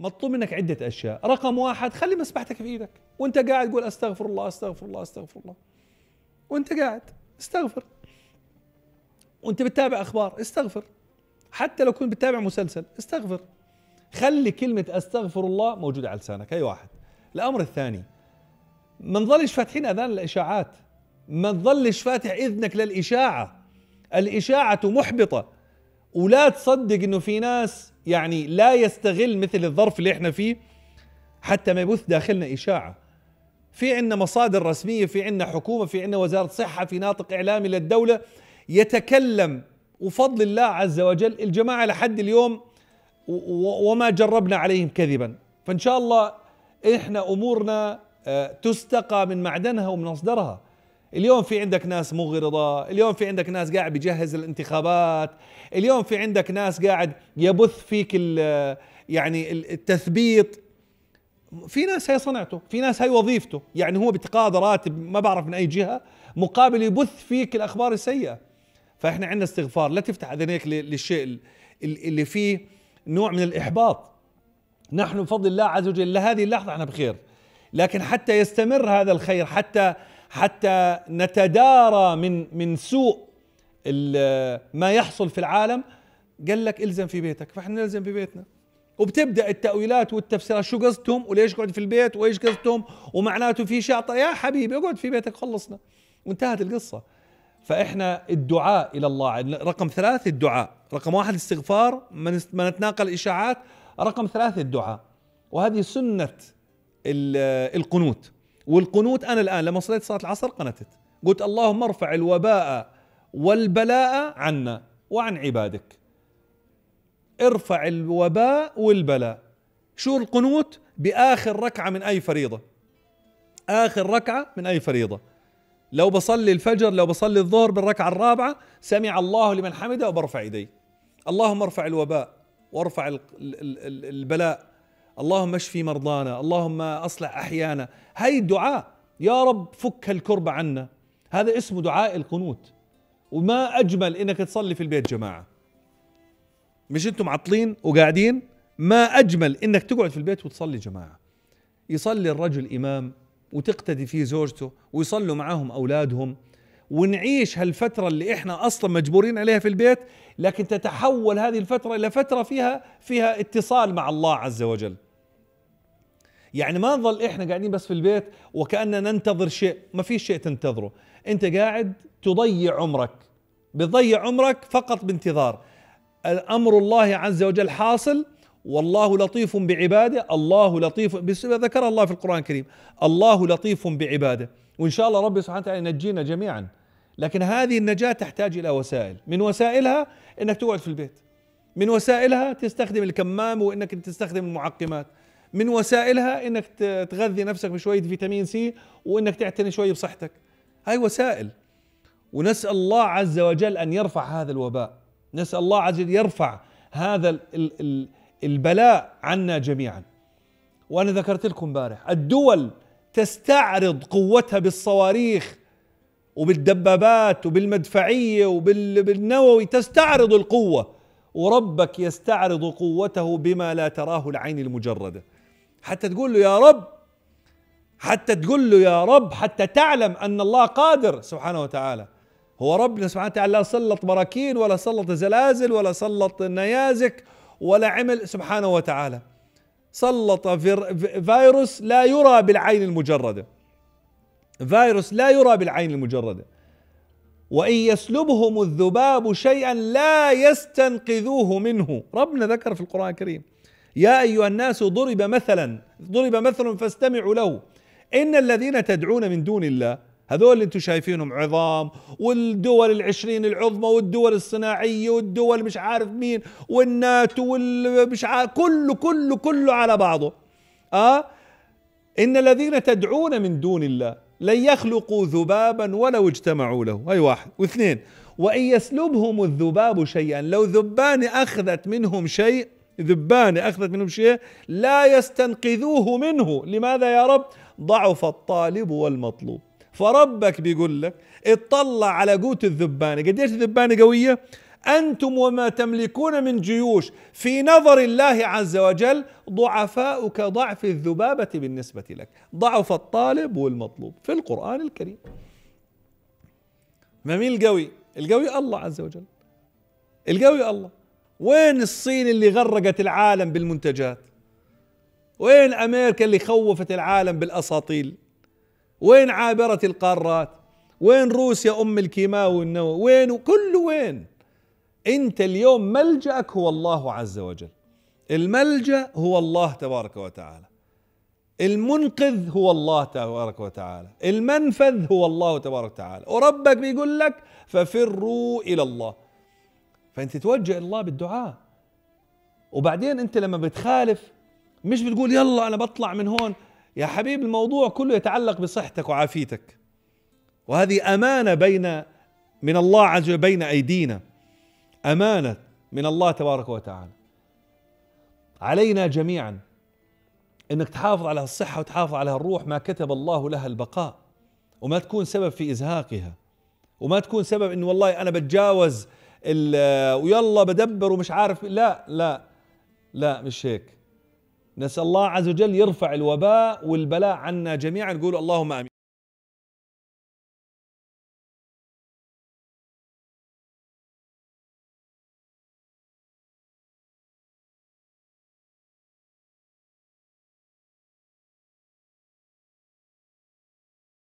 مطلوب منك عدة أشياء رقم واحد خلي مسبحتك في إيدك وانت قاعد قول أستغفر الله أستغفر الله أستغفر الله وانت قاعد استغفر وانت بتتابع أخبار استغفر حتى لو كنت بتتابع مسلسل استغفر خلي كلمة أستغفر الله موجودة على لسانك هي واحد الأمر الثاني ما نظلش فاتحين أذان الإشاعات ما تظلش فاتح إذنك للإشاعة الإشاعة محبطة ولا تصدق انه في ناس يعني لا يستغل مثل الظرف اللي احنا فيه حتى ما يبث داخلنا اشاعه في عندنا مصادر رسميه في عندنا حكومه في عندنا وزاره صحه في ناطق اعلامي للدوله يتكلم وفضل الله عز وجل الجماعه لحد اليوم وما جربنا عليهم كذبا فان شاء الله احنا امورنا آه، تستقى من معدنها ومن مصدرها اليوم في عندك ناس مغرضة اليوم في عندك ناس قاعد بيجهز الانتخابات اليوم في عندك ناس قاعد يبث فيك يعني التثبيط في ناس هي صنعته في ناس هي وظيفته يعني هو بتقاضى راتب ما بعرف من أي جهة مقابل يبث فيك الأخبار السيئة فإحنا عندنا استغفار لا تفتح أذنيك للشيء اللي فيه نوع من الإحباط نحن بفضل الله عز وجل لهذه اللحظة احنا بخير لكن حتى يستمر هذا الخير حتى حتى نتدارى من من سوء ما يحصل في العالم قال لك الزم في بيتك فاحنا نلزم في بيتنا وبتبدا التاويلات والتفسيرات شو قصدهم وليش قعد في البيت وايش قصدهم ومعناته في شاطة يا حبيبي اقعد في بيتك خلصنا وانتهت القصه فاحنا الدعاء الى الله رقم ثلاث الدعاء رقم واحد استغفار ما نتناقل اشاعات رقم ثلاث الدعاء وهذه سنه القنوت والقنوت انا الان لما صليت صلاه العصر قنتت قلت اللهم ارفع الوباء والبلاء عنا وعن عبادك ارفع الوباء والبلاء شو القنوت باخر ركعه من اي فريضه اخر ركعه من اي فريضه لو بصلي الفجر لو بصلي الظهر بالركعه الرابعه سمع الله لمن حمده وبرفع يدي اللهم ارفع الوباء وارفع البلاء اللهم اشفي مرضانا اللهم اصلح احيانا هاي الدعاء يا رب فك هالكربة عنا هذا اسمه دعاء القنوت وما اجمل انك تصلي في البيت جماعه مش انتم عطلين وقاعدين ما اجمل انك تقعد في البيت وتصلي جماعه يصلي الرجل امام وتقتدي فيه زوجته ويصلوا معاهم اولادهم ونعيش هالفترة اللي احنا اصلا مجبورين عليها في البيت لكن تتحول هذه الفترة الى فترة فيها فيها اتصال مع الله عز وجل يعني ما نظل احنا قاعدين بس في البيت وكاننا ننتظر شيء ما في شيء تنتظره انت قاعد تضيع عمرك بتضيع عمرك فقط بانتظار الامر الله عز وجل حاصل والله لطيف بعباده الله لطيف ذكر الله في القرآن الكريم الله لطيف بعباده وإن شاء الله ربي سبحانه وتعالى ينجينا جميعا لكن هذه النجاة تحتاج إلى وسائل من وسائلها أنك تقعد في البيت من وسائلها تستخدم الكمام وأنك تستخدم المعقمات من وسائلها انك تغذي نفسك بشويه فيتامين سي وانك تعتني شويه بصحتك هاي وسائل ونسال الله عز وجل ان يرفع هذا الوباء نسال الله عز وجل يرفع هذا البلاء عنا جميعا وانا ذكرت لكم امبارح الدول تستعرض قوتها بالصواريخ وبالدبابات وبالمدفعيه وبالنووي تستعرض القوه وربك يستعرض قوته بما لا تراه العين المجرده حتى تقول له يا رب حتى تقول له يا رب حتى تعلم ان الله قادر سبحانه وتعالى هو ربنا سبحانه وتعالى لا سلط براكين ولا سلط زلازل ولا سلط نيازك ولا عمل سبحانه وتعالى سلط فيروس لا يرى بالعين المجرده فيروس لا يرى بالعين المجرده وان يسلبهم الذباب شيئا لا يستنقذوه منه ربنا ذكر في القران الكريم يا ايها الناس ضرب مثلا ضرب مثل فاستمعوا له ان الذين تدعون من دون الله هذول اللي انتم شايفينهم عظام والدول العشرين العظمى والدول الصناعية والدول مش عارف مين والناتو والمش عارف كله كله كله على بعضه اه ان الذين تدعون من دون الله لن يخلقوا ذبابا ولو اجتمعوا له أي واحد واثنين وان يسلبهم الذباب شيئا لو ذبان اخذت منهم شيء ذبانة أخذت منهم شيء لا يستنقذوه منه لماذا يا رب ضعف الطالب والمطلوب فربك بيقول لك اطلع على قوت الذبانة قديش الذبانة قوية أنتم وما تملكون من جيوش في نظر الله عز وجل ضعفاء كضعف الذبابة بالنسبة لك ضعف الطالب والمطلوب في القرآن الكريم ما مين القوي القوي الله عز وجل القوي الله وين الصين اللي غرقت العالم بالمنتجات وين امريكا اللي خوفت العالم بالاساطيل وين عابرة القارات وين روسيا ام الكيماوي والنووي وين وكل وين انت اليوم ملجأك هو الله عز وجل الملجأ هو الله تبارك وتعالى المنقذ هو الله تبارك وتعالى المنفذ هو الله تبارك وتعالى وربك بيقول لك ففروا إلى الله فانت توجه الله بالدعاء وبعدين انت لما بتخالف مش بتقول يلا انا بطلع من هون يا حبيب الموضوع كله يتعلق بصحتك وعافيتك وهذه امانه بين من الله عز وجل بين ايدينا امانه من الله تبارك وتعالى علينا جميعا انك تحافظ على الصحه وتحافظ على الروح ما كتب الله لها البقاء وما تكون سبب في ازهاقها وما تكون سبب انه والله انا بتجاوز آه، ويلا بدبر ومش عارف لا لا لا مش هيك نسأل الله عز وجل يرفع الوباء والبلاء عنا جميعا نقول اللهم آمين